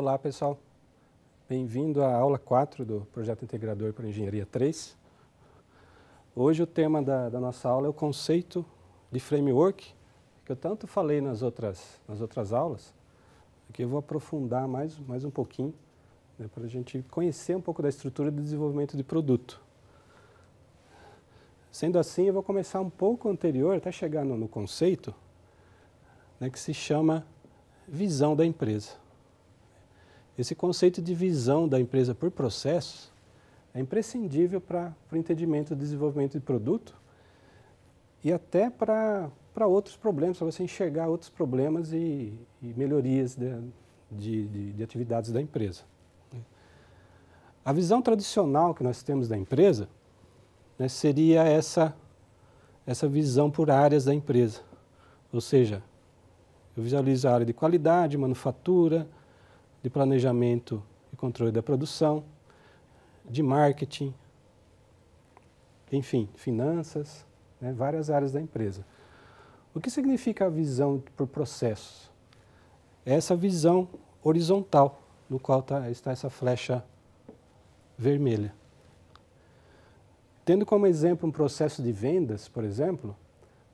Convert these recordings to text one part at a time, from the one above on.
Olá, pessoal. Bem-vindo à aula 4 do Projeto Integrador para Engenharia 3. Hoje o tema da, da, nossa aula é o conceito de framework, que eu tanto falei nas outras, nas outras aulas. Aqui eu vou aprofundar mais, mais um pouquinho, né, para a gente conhecer um pouco da estrutura do desenvolvimento de produto. Sendo assim, eu vou começar um pouco anterior, até chegar no, no conceito, né, que se chama visão da empresa. Esse conceito de visão da empresa por processos é imprescindível para o entendimento do desenvolvimento de produto e até para outros problemas, para você enxergar outros problemas e, e melhorias de, de, de, de atividades da empresa. A visão tradicional que nós temos da empresa né, seria essa, essa visão por áreas da empresa. Ou seja, eu visualizo a área de qualidade, manufatura, de planejamento e controle da produção, de marketing, enfim, finanças, né, várias áreas da empresa. O que significa a visão por processos? É essa visão horizontal, no qual tá, está essa flecha vermelha. Tendo como exemplo um processo de vendas, por exemplo,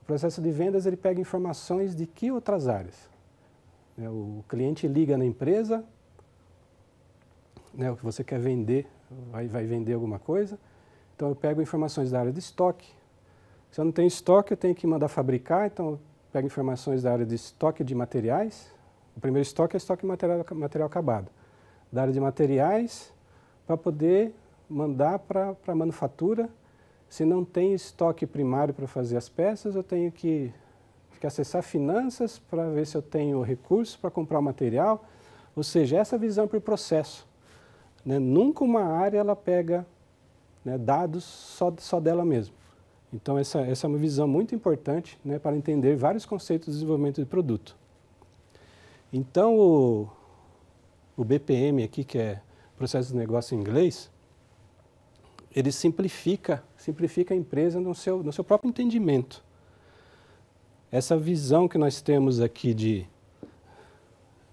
o processo de vendas ele pega informações de que outras áreas? É, o cliente liga na empresa né, o que você quer vender, vai, vai vender alguma coisa. Então eu pego informações da área de estoque. Se eu não tenho estoque, eu tenho que mandar fabricar, então eu pego informações da área de estoque de materiais. O primeiro estoque é estoque de material, material acabado. Da área de materiais, para poder mandar para a manufatura. Se não tem estoque primário para fazer as peças, eu tenho que, que acessar finanças para ver se eu tenho recursos para comprar o material. Ou seja, essa visão para o processo. Né? Nunca uma área ela pega né, dados só, só dela mesma. Então, essa, essa é uma visão muito importante né, para entender vários conceitos de desenvolvimento de produto. Então, o, o BPM aqui, que é Processo de Negócio em Inglês, ele simplifica, simplifica a empresa no seu, no seu próprio entendimento. Essa visão que nós temos aqui de,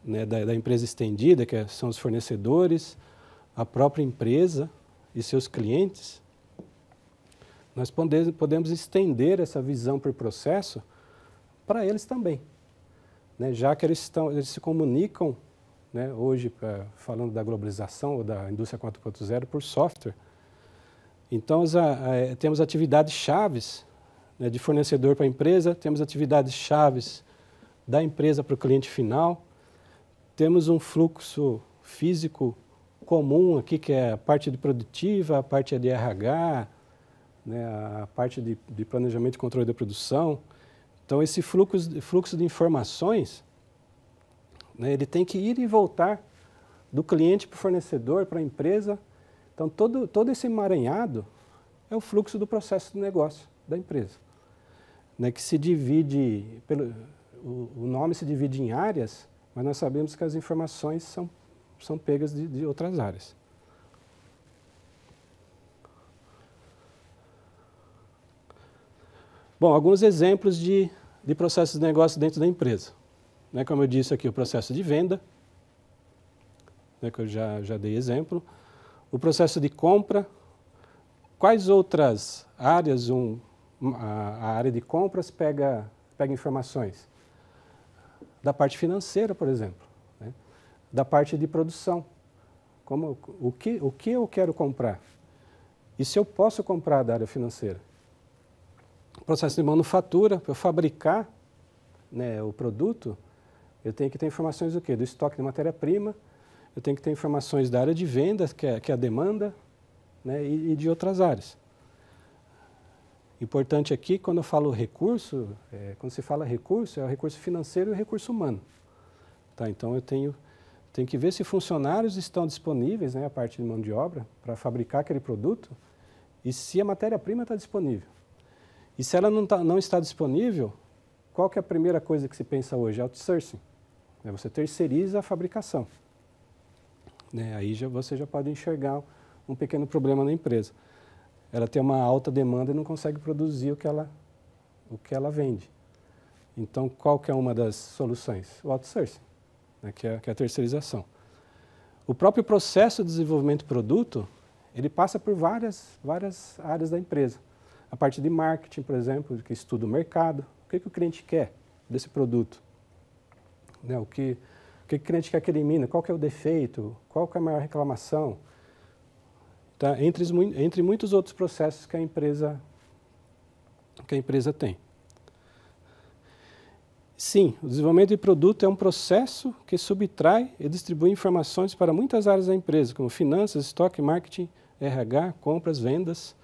né, da, da empresa estendida, que é, são os fornecedores, a própria empresa e seus clientes, nós podemos estender essa visão por processo para eles também. Né? Já que eles, estão, eles se comunicam né? hoje, é, falando da globalização ou da indústria 4.0, por software. Então, a, a, temos atividades chaves né, de fornecedor para a empresa, temos atividades chaves da empresa para o cliente final, temos um fluxo físico comum aqui, que é a parte de produtiva, a parte é de RH, né, a parte de, de planejamento e controle da produção. Então, esse fluxo, fluxo de informações, né, ele tem que ir e voltar do cliente para o fornecedor, para a empresa. Então, todo, todo esse emaranhado é o fluxo do processo do negócio da empresa, né, que se divide, pelo, o, o nome se divide em áreas, mas nós sabemos que as informações são são pegas de, de outras áreas. Bom, alguns exemplos de, de processos de negócio dentro da empresa. Né, como eu disse aqui, o processo de venda, né, que eu já, já dei exemplo, o processo de compra, quais outras áreas um, a, a área de compras pega, pega informações? Da parte financeira, por exemplo da parte de produção. Como, o, que, o que eu quero comprar? E se eu posso comprar da área financeira? Processo de manufatura, para fabricar né, o produto, eu tenho que ter informações do quê? Do estoque de matéria-prima, eu tenho que ter informações da área de vendas, que é, que é a demanda, né, e, e, de outras áreas. Importante aqui, quando eu falo recurso, é, quando se fala recurso, é o recurso financeiro e o recurso humano. Tá, então eu tenho tem que ver se funcionários estão disponíveis, né, a parte de mão de obra, para fabricar aquele produto e se a matéria-prima está disponível. E se ela não, tá, não está disponível, qual que é a primeira coisa que se pensa hoje? Outsourcing. Né? Você terceiriza a fabricação. Né? Aí já, você já pode enxergar um pequeno problema na empresa. Ela tem uma alta demanda e não consegue produzir o que ela, o que ela vende. Então, qual que é uma das soluções? O outsourcing né, que, é, que é a terceirização. O próprio processo de desenvolvimento de produto, ele passa por várias, várias áreas da empresa. A parte de marketing, por exemplo, que estuda o mercado, o que, que o cliente quer desse produto, né, o, que, o que o cliente quer que elimine? qual que é o defeito, qual que é a maior reclamação, tá? entre, entre muitos outros processos que a empresa, que a empresa tem. Sim, o desenvolvimento de produto é um processo que subtrai e distribui informações para muitas áreas da empresa, como finanças, estoque, marketing, RH, compras, vendas.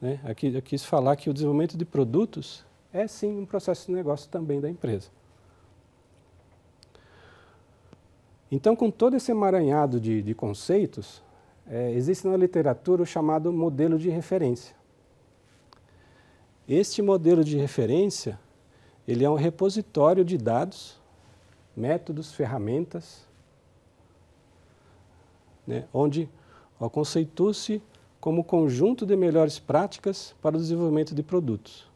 Né? Aqui, eu quis falar que o desenvolvimento de produtos é sim um processo de negócio também da empresa. Então, com todo esse emaranhado de, de conceitos, é, existe na literatura o chamado modelo de referência. Este modelo de referência ele é um repositório de dados, métodos, ferramentas, né, onde conceitua-se como conjunto de melhores práticas para o desenvolvimento de produtos.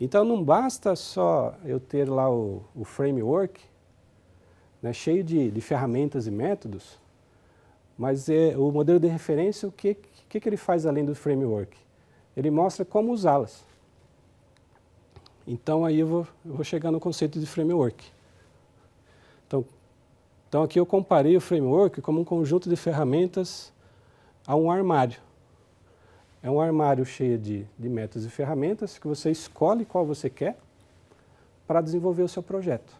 Então não basta só eu ter lá o, o framework, né, cheio de, de, ferramentas e métodos, mas é, o modelo de referência, o que, que, que ele faz além do framework? Ele mostra como usá-las. Então aí eu vou, eu vou chegar no conceito de framework. Então, então aqui eu comparei o framework como um conjunto de ferramentas a um armário. É um armário cheio de, de métodos e ferramentas que você escolhe qual você quer para desenvolver o seu projeto.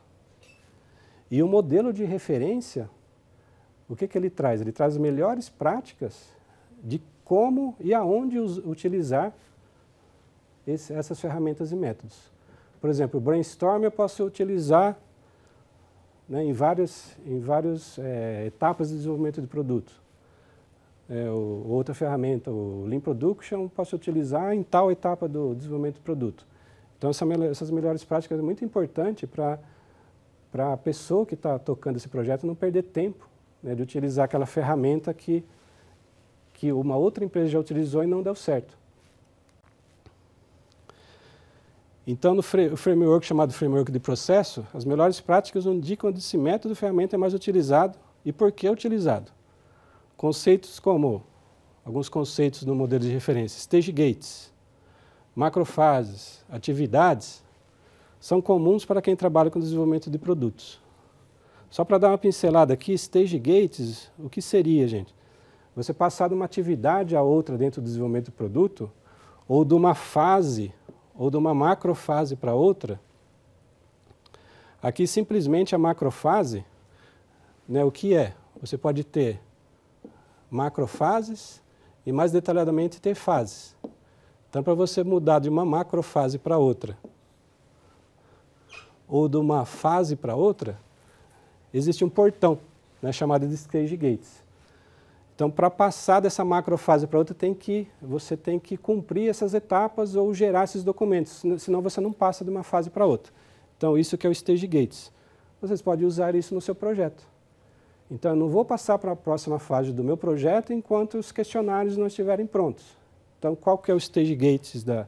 E o modelo de referência, o que, que ele traz? Ele traz as melhores práticas de como e aonde utilizar esse, essas ferramentas e métodos. Por exemplo, o brainstorm eu posso utilizar né, em várias, em várias é, etapas de desenvolvimento de produto. É, o, outra ferramenta, o Lean Production, posso utilizar em tal etapa do desenvolvimento do produto. Então, essa, essas melhores práticas é muito importante para a pessoa que está tocando esse projeto não perder tempo né, de utilizar aquela ferramenta que, que uma outra empresa já utilizou e não deu certo. Então, no framework chamado framework de processo, as melhores práticas indicam onde esse método ferramenta é mais utilizado e por que é utilizado. Conceitos como, alguns conceitos no modelo de referência, stage gates, macrofases, atividades, são comuns para quem trabalha com desenvolvimento de produtos. Só para dar uma pincelada aqui, stage gates, o que seria, gente? Você passar de uma atividade a outra dentro do desenvolvimento do produto, ou de uma fase ou de uma macrofase para outra, aqui simplesmente a macrofase, né, o que é? Você pode ter macrofases e mais detalhadamente ter fases. Então, para você mudar de uma macrofase para outra, ou de uma fase para outra, existe um portão, né, chamado de stage gates. Então, para passar dessa macrofase para outra, tem que, você tem que cumprir essas etapas ou gerar esses documentos, senão você não passa de uma fase para outra. Então, isso que é o Stage Gates. Vocês podem usar isso no seu projeto. Então, eu não vou passar para a próxima fase do meu projeto enquanto os questionários não estiverem prontos. Então, qual que é o Stage Gates da,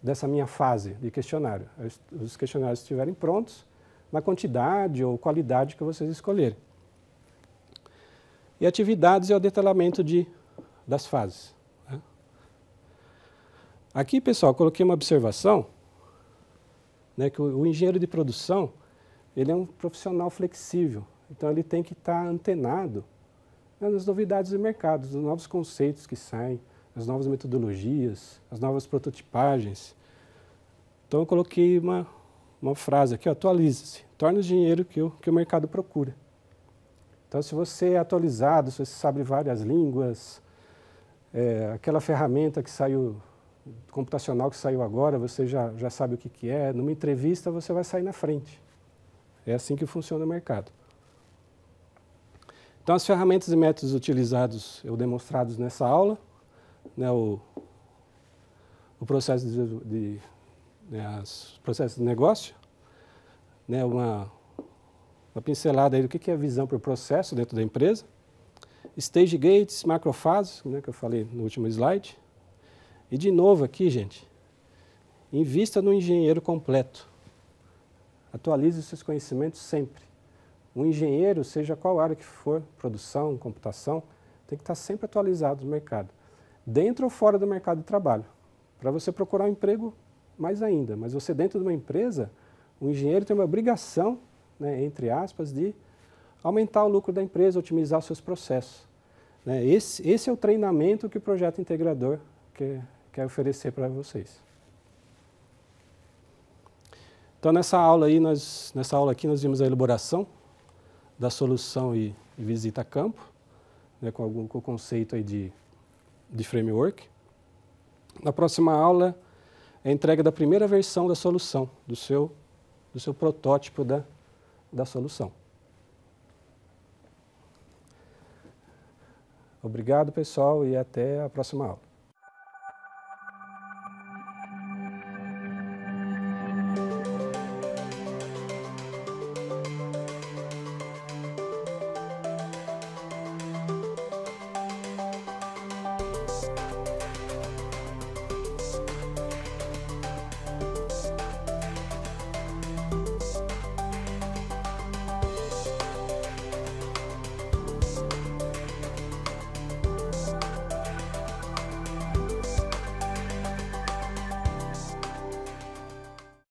dessa minha fase de questionário? É os questionários estiverem prontos na quantidade ou qualidade que vocês escolherem. E atividades é o detalhamento de, das fases. Né? Aqui, pessoal, coloquei uma observação, né, que o, o, engenheiro de produção, ele é um profissional flexível, então ele tem que estar tá antenado né, nas novidades do mercado, nos novos conceitos que saem, as novas metodologias, as novas prototipagens. Então eu coloquei uma, uma frase aqui, atualize-se, torne o dinheiro que o, que o mercado procura. Então, se você é atualizado, se você sabe várias línguas, é, aquela ferramenta que saiu, computacional que saiu agora, você já, já sabe o que, que é, numa entrevista você vai sair na frente. É assim que funciona o mercado. Então, as ferramentas e métodos utilizados ou demonstrados nessa aula, né, o, o processo de, de né, as, processo de negócio, né, uma, uma pincelada aí do que é a visão para o processo dentro da empresa. Stage gates, macrofases, né, que eu falei no último slide. E de novo aqui, gente, invista no engenheiro completo. Atualize os seus conhecimentos sempre. O engenheiro, seja qual área que for, produção, computação, tem que estar sempre atualizado no mercado, dentro ou fora do mercado de trabalho. Para você procurar um emprego, mais ainda. Mas você dentro de uma empresa, o engenheiro tem uma obrigação né, entre aspas, de aumentar o lucro da empresa, otimizar os seus processos. Né? Esse, esse é o treinamento que o projeto integrador quer, quer oferecer para vocês. Então nessa aula aí nós nessa aula aqui nós vimos a elaboração da solução e, e visita a campo, né, com, algum, com o conceito aí de, de framework. Na próxima aula é a entrega da primeira versão da solução, do seu, do seu protótipo da da solução. Obrigado, pessoal, e até a próxima aula.